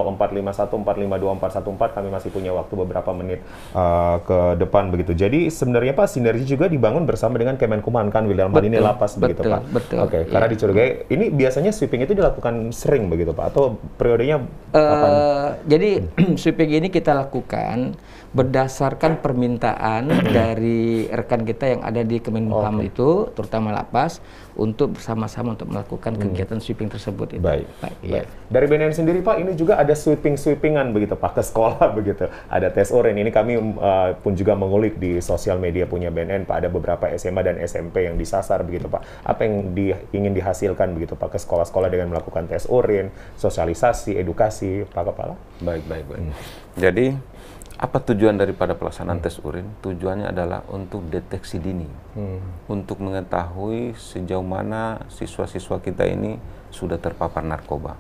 0451452414. Kami masih punya waktu beberapa menit uh, ke depan begitu. Jadi sebenarnya Pak, sinergi juga dibangun bersama dengan Kemenkumham kan, William betul, ini lapas betul, begitu Pak. Oke, okay, ya. karena dicurigai. Ini biasanya sweeping itu dilakukan sering begitu Pak, atau periodenya uh, Jadi [CLEARS THROAT] sweeping ini kita lakukan berdasarkan permintaan [CLEARS THROAT] dari rekan kita yang ada di Kemenkumham okay. itu, terutama Lapas, untuk bersama-sama untuk melakukan hmm. kegiatan hmm. sweeping tersebut. Itu. Baik. Baik. Ya. Dari BNN sendiri Pak, ini juga ada sweeping-sweepingan begitu Pak ke sekolah [LAUGHS] begitu. Ada tes urin. Ini kami uh, pun juga mengulik di sosial media punya BNN Pak. Ada beberapa SMA dan SMP yang disasar begitu Pak. Apa yang di, ingin dihasilkan begitu Pak ke sekolah-sekolah dengan melakukan tes urin, sosialisasi, edukasi Pak Kepala? Baik, baik, baik. Hmm. Jadi apa tujuan daripada pelaksanaan tes urin? Tujuannya adalah untuk deteksi dini, hmm. untuk mengetahui sejauh mana siswa-siswa kita ini sudah terpapar narkoba.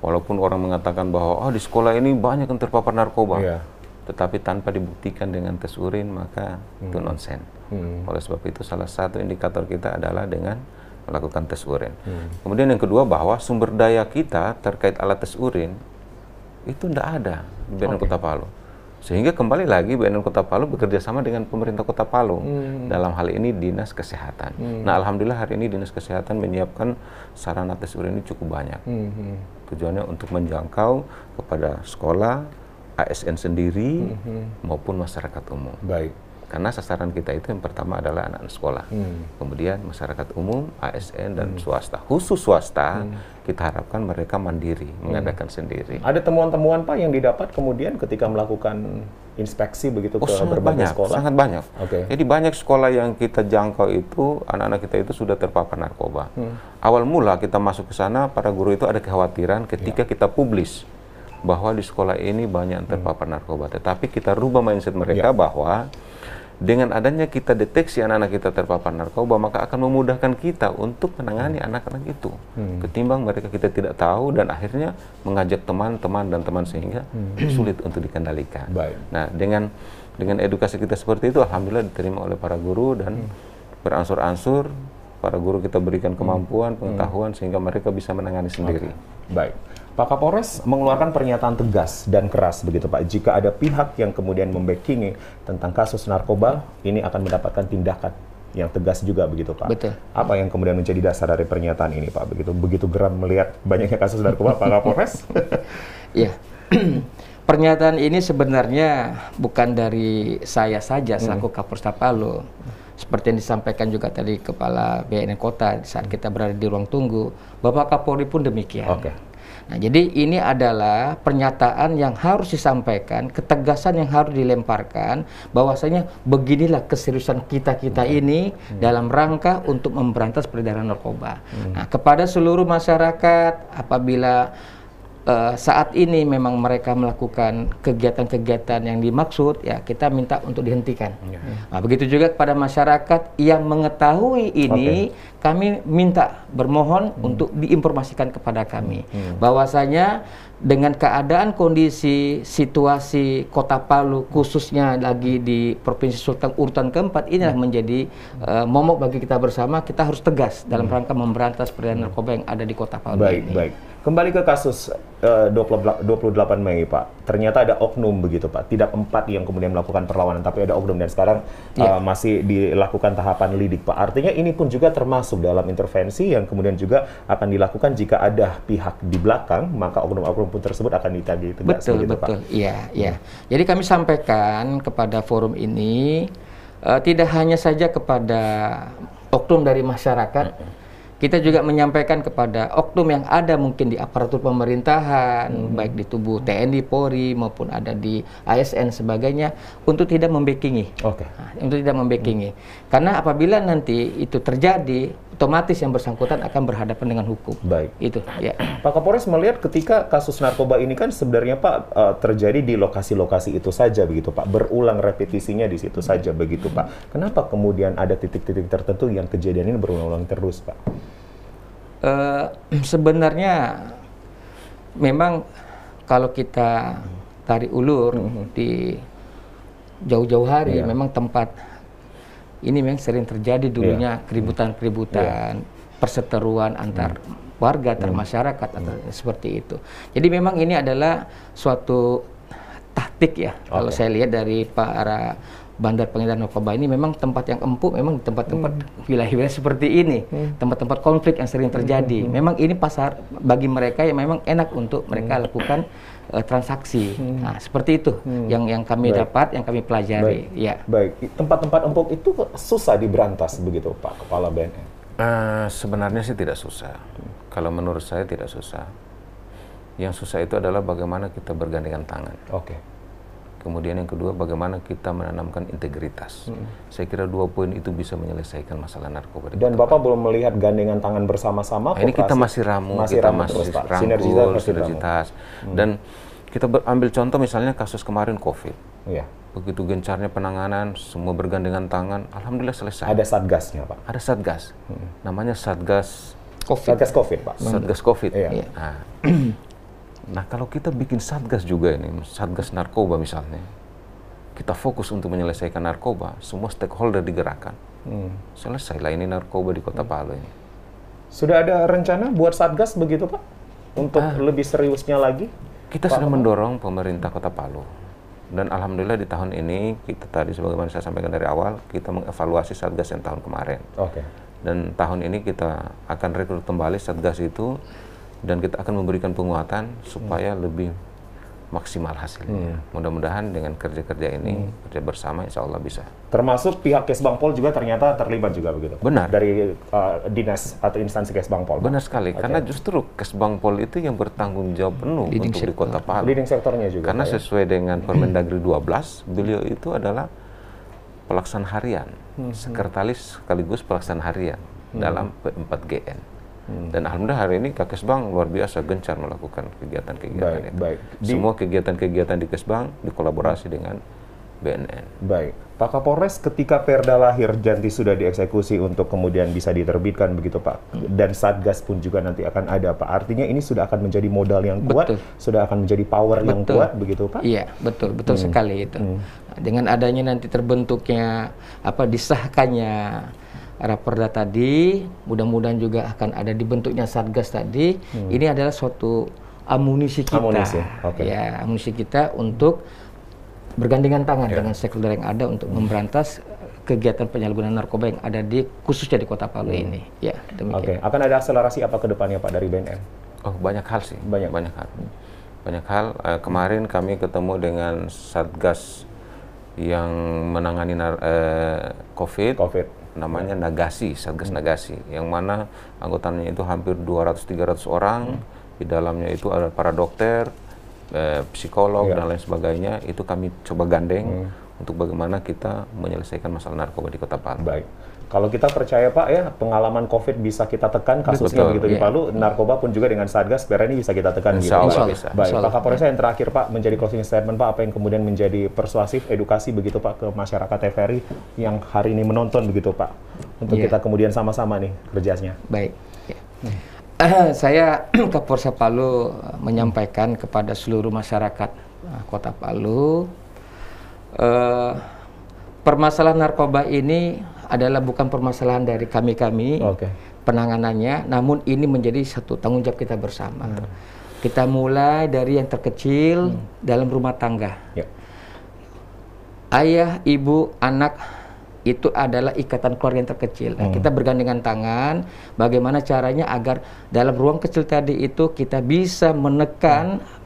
Walaupun orang mengatakan bahwa oh di sekolah ini banyak yang terpapar narkoba, yeah. tetapi tanpa dibuktikan dengan tes urin maka hmm. itu nonsen. Hmm. Oleh sebab itu salah satu indikator kita adalah dengan melakukan tes urin. Hmm. Kemudian yang kedua bahwa sumber daya kita terkait alat tes urin itu tidak ada di Bandung okay. Kota Palu. Sehingga kembali lagi BNN Kota Palu bekerja sama dengan pemerintah Kota Palu. Hmm. Dalam hal ini Dinas Kesehatan. Hmm. Nah, alhamdulillah hari ini Dinas Kesehatan menyiapkan sarana tes urin ini cukup banyak. Hmm. hmm. Tujuannya untuk menjangkau kepada sekolah, ASN sendiri, hmm, hmm. maupun masyarakat umum. Baik karena sasaran kita itu yang pertama adalah anak-anak sekolah, hmm. kemudian masyarakat umum, ASN dan hmm. swasta, khusus swasta hmm kita harapkan mereka mandiri hmm. mengadakan sendiri. Ada temuan-temuan Pak yang didapat kemudian ketika melakukan inspeksi begitu oh, ke berbagai banyak, sekolah? Sangat banyak. Okay. Jadi banyak sekolah yang kita jangkau itu anak-anak kita itu sudah terpapar narkoba. Hmm. Awal mula kita masuk ke sana para guru itu ada kekhawatiran ketika ya. kita publis bahwa di sekolah ini banyak terpapar hmm. narkoba. Tetapi kita rubah mindset mereka ya. bahwa dengan adanya kita deteksi anak-anak kita terpapar narkoba maka akan memudahkan kita untuk menangani anak-anak itu hmm. ketimbang mereka kita tidak tahu dan akhirnya mengajak teman-teman dan teman sehingga hmm. sulit untuk dikendalikan. Baik. Nah dengan dengan edukasi kita seperti itu alhamdulillah diterima oleh para guru dan hmm. beransur-ansur para guru kita berikan kemampuan hmm. pengetahuan sehingga mereka bisa menangani sendiri. Okay. Baik. Pak Kapolres mengeluarkan pernyataan tegas dan keras begitu Pak. Jika ada pihak yang kemudian membackingi tentang kasus narkoba, ini akan mendapatkan tindakan yang tegas juga begitu Pak. Betul. Apa yang kemudian menjadi dasar dari pernyataan ini Pak? Begitu begitu geram melihat banyaknya kasus narkoba Pak Kapolres. [LAUGHS] Iya. [CLEARS THROAT] pernyataan ini sebenarnya bukan dari saya saja selaku hmm. Kapolres Seperti yang disampaikan juga tadi Kepala BNN Kota saat hmm. kita berada di ruang tunggu, Bapak Kapolri pun demikian. Okay Nah, jadi ini adalah pernyataan yang harus disampaikan, ketegasan yang harus dilemparkan bahwasanya beginilah keseriusan kita-kita hmm. ini hmm. dalam rangka untuk memberantas peredaran narkoba. Hmm. Nah, kepada seluruh masyarakat apabila uh, saat ini memang mereka melakukan kegiatan-kegiatan yang dimaksud, ya kita minta untuk dihentikan. Ya. Nah, begitu juga kepada masyarakat yang mengetahui ini, okay. kami minta bermohon hmm. untuk diinformasikan kepada kami hmm. hmm. bahwasanya dengan keadaan kondisi situasi Kota Palu khususnya lagi di Provinsi Sultan urutan keempat inilah hmm. menjadi uh, momok bagi kita bersama kita harus tegas dalam hmm. rangka memberantas peredaran narkoba yang ada di Kota Palu baik, ini. Baik, Kembali ke kasus eh, uh, 28 Mei, Pak. Ternyata ada oknum begitu, Pak. Tidak empat yang kemudian melakukan perlawanan, tapi ada oknum dan sekarang yeah. Iya. uh, masih dilakukan tahapan lidik, Pak. Artinya ini pun juga termasuk dalam intervensi yang kemudian juga akan dilakukan jika ada pihak di belakang, maka oknum-oknum pun tersebut akan ditagih tegas. Betul, begitu, betul. Iya, iya. Jadi kami sampaikan kepada forum ini uh, tidak hanya saja kepada oknum dari masyarakat. Hmm kita juga menyampaikan kepada oknum yang ada mungkin di aparatur pemerintahan, hmm. baik di tubuh TNI, Polri maupun ada di ASN sebagainya untuk tidak membekingi. Oke. Okay. Nah, untuk tidak membekingi. Hmm. Karena apabila nanti itu terjadi otomatis yang bersangkutan akan berhadapan dengan hukum. Baik. Itu. Ya. Pak Kapolres melihat ketika kasus narkoba ini kan sebenarnya Pak eh, terjadi di lokasi-lokasi itu saja begitu Pak, berulang repetisinya di situ saja begitu Pak. Kenapa kemudian ada titik-titik tertentu yang kejadian ini berulang-ulang terus Pak? Uh, sebenarnya memang kalau kita tarik ulur mm -hmm. di jauh-jauh hari yeah. memang tempat ini memang sering terjadi dulunya iya. keributan-keributan, yeah. perseteruan antar hmm. warga, antar hmm. masyarakat, antar, hmm. seperti itu. Jadi memang ini adalah suatu taktik ya, okay. kalau saya lihat dari para bandar pengedar narkoba ini memang tempat yang empuk memang tempat-tempat wilayah wilayah-wilayah seperti ini tempat tempat-tempat konflik yang sering terjadi hmm. memang ini pasar bagi mereka yang memang enak untuk mereka lakukan uh, transaksi. Hmm. Nah, seperti itu hmm. yang yang kami Baik. dapat, yang kami pelajari. Baik. Ya. Baik. Tempat-tempat empuk itu susah diberantas begitu, Pak Kepala BNN. Uh, eh, sebenarnya sih tidak susah. Kalau menurut saya tidak susah. Yang susah itu adalah bagaimana kita bergandengan tangan. Oke. Okay. Kemudian yang kedua, bagaimana kita menanamkan integritas. Hmm. Saya kira dua poin itu bisa menyelesaikan masalah narkoba. Dan Bapak Bapak belum melihat gandengan tangan bersama-sama. Nah, ini kita masih ramu, masih kita ramu masih terus, rangkul, sinergitas. sinergitas. Hmm. Dan kita ambil contoh misalnya kasus kemarin COVID. Ya. Begitu gencarnya penanganan, semua bergandengan tangan, Alhamdulillah selesai. Ada satgasnya Pak? Ada satgas. Hmm. Namanya satgas COVID. Satgas COVID, Pak. Satgas COVID. Iya. Nah, [CLEARS THROAT] Nah kalau kita bikin satgas juga ini, satgas narkoba misalnya, kita fokus untuk menyelesaikan narkoba, semua stakeholder digerakkan. Hmm. lah ini narkoba di kota hmm. Palu ini. Sudah ada rencana buat satgas begitu Pak? Untuk ah. lebih seriusnya lagi? Kita Pak, sudah mendorong pemerintah kota Palu. Dan Alhamdulillah di tahun ini, kita tadi sebagaimana saya sampaikan dari awal, kita mengevaluasi satgas yang tahun kemarin. Oke. Okay. Dan tahun ini kita akan rekrut kembali satgas itu dan kita akan memberikan penguatan hmm. supaya hmm. lebih maksimal hasilnya. Hmm. Mudah-mudahan dengan kerja-kerja ini, hmm. kerja bersama insya Allah bisa. Termasuk pihak Kesbangpol juga ternyata terlibat juga begitu? Benar. Dari uh, dinas atau instansi Kesbangpol? Benar sekali, okay. karena justru Kesbangpol itu yang bertanggung jawab penuh Leading untuk di Kota Palu. Leading sektornya juga. Karena ya? sesuai dengan Permendagri 12, beliau itu adalah pelaksana harian, hmm. sekretaris sekaligus pelaksana harian hmm. dalam P4GN. Hmm. Dan alhamdulillah hari ini Kesbang luar biasa gencar melakukan kegiatan-kegiatan itu. Baik. Di, Semua kegiatan-kegiatan di Kesbang dikolaborasi dengan BNN. Baik. Pak Kapolres ketika Perda lahir Janti sudah dieksekusi untuk kemudian bisa diterbitkan begitu Pak. Hmm. Dan Satgas pun juga nanti akan ada Pak. Artinya ini sudah akan menjadi modal yang kuat, sudah akan menjadi power betul. yang kuat begitu Pak. Iya, betul, betul hmm. sekali itu. Hmm. Dengan adanya nanti terbentuknya apa disahkannya raperda tadi, mudah-mudahan juga akan ada dibentuknya satgas tadi. Hmm. Ini adalah suatu amunisi kita, amunisi. Okay. ya amunisi kita untuk bergandengan tangan yeah. dengan sekunder yang ada untuk hmm. memberantas eh, kegiatan penyalahgunaan narkoba yang ada di khususnya di Kota Palu hmm. ini. Ya, Oke, okay. akan ada akselerasi apa ke depannya Pak dari BNN? Oh, banyak hal sih. Banyak banyak hal. Banyak hal. Uh, kemarin kami ketemu dengan Satgas yang menangani nar eh, COVID. COVID namanya ya. Nagasi, Satgas hmm. Nagasi, yang mana anggotanya itu hampir 200-300 orang, hmm. di dalamnya itu ada para dokter, eh, psikolog, yeah. dan lain sebagainya, itu kami coba gandeng hmm. untuk bagaimana kita menyelesaikan masalah narkoba di Kota Palu. Baik. Kalau kita percaya Pak ya pengalaman COVID bisa kita tekan kasusnya Betul, begitu iya. di Palu, narkoba pun juga dengan Satgas berani ini bisa kita tekan gitu, Insya gitu. Allah. Pak. Baik, Insya Allah. Pak Kapolres yang terakhir Pak menjadi closing statement Pak apa yang kemudian menjadi persuasif edukasi begitu Pak ke masyarakat TVRI yang hari ini menonton begitu Pak untuk yeah. kita kemudian sama-sama nih kerjasnya. Baik. Yeah. Hmm. Uh, saya [CLEARS THROAT] Kapolres Palu eh, menyampaikan kepada seluruh masyarakat uh, Kota Palu uh, permasalahan narkoba ini adalah bukan permasalahan dari kami-kami okay. penanganannya, namun ini menjadi satu tanggung jawab kita bersama. Hmm. Kita mulai dari yang terkecil hmm. dalam rumah tangga. Ya. Ayah, ibu, anak itu adalah ikatan keluarga yang terkecil. Nah, hmm. Kita bergandengan tangan, bagaimana caranya agar dalam ruang kecil tadi itu kita bisa menekan hmm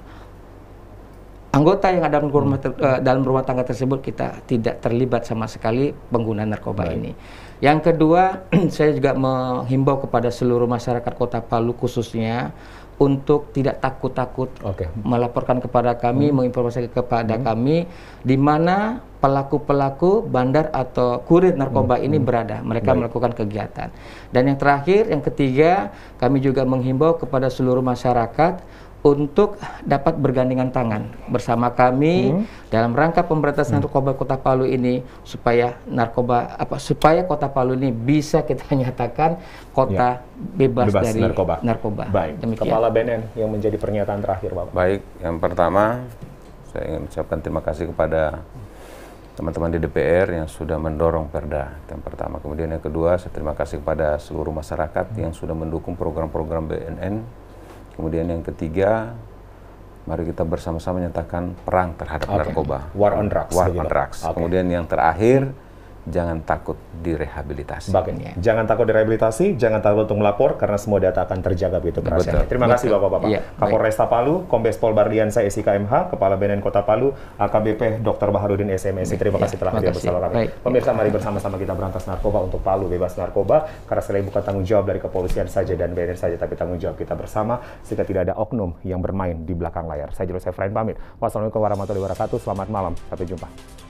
anggota yang ada dalam rumah, ter, uh, dalam rumah tangga tersebut kita tidak terlibat sama sekali pengguna narkoba Baik. ini. Yang kedua, [CLEARS THROAT] saya juga menghimbau kepada seluruh masyarakat Kota Palu khususnya untuk tidak takut-takut okay. melaporkan kepada kami, hmm. menginformasikan kepada hmm. kami di mana pelaku-pelaku bandar atau kurir narkoba hmm. ini hmm. berada. Mereka Baik. melakukan kegiatan. Dan yang terakhir, yang ketiga, kami juga menghimbau kepada seluruh masyarakat untuk dapat bergandengan tangan bersama kami hmm. dalam rangka pemberantasan hmm. narkoba Kota Palu ini supaya narkoba apa supaya Kota Palu ini bisa kita [LAUGHS] nyatakan kota ya. bebas, bebas dari narkoba. narkoba. Baik. Demikian. Kepala BNN yang menjadi pernyataan terakhir, Bapak. Baik, yang pertama saya ingin ucapkan terima kasih kepada teman-teman di DPR yang sudah mendorong Perda. Yang pertama, kemudian yang kedua saya terima kasih kepada seluruh masyarakat hmm. yang sudah mendukung program-program BNN Kemudian yang ketiga, mari kita bersama-sama menyatakan perang terhadap okay. narkoba. War on drugs. War on drugs. Okay. Kemudian yang terakhir, jangan takut direhabilitasi. Bagus. ya. Jangan takut direhabilitasi, jangan takut untuk melapor karena semua data akan terjaga begitu kerasnya. Terima Betul. kasih Bapak-bapak. Ya, Kapolresta Palu, Kombes Pol Bardiansa SIKMH, Kepala BNN Kota Palu, AKBP Dr. Baharudin SMSI. Terima ya, kasih telah hadir bersama kami. Pemirsa mari bersama-sama kita berantas narkoba untuk Palu bebas narkoba karena selain bukan tanggung jawab dari kepolisian saja dan BNN saja tapi tanggung jawab kita bersama sehingga tidak ada oknum yang bermain di belakang layar. Saya Jero Sefrain pamit. Wassalamualaikum warahmatullahi wabarakatuh. Selamat malam. Sampai jumpa.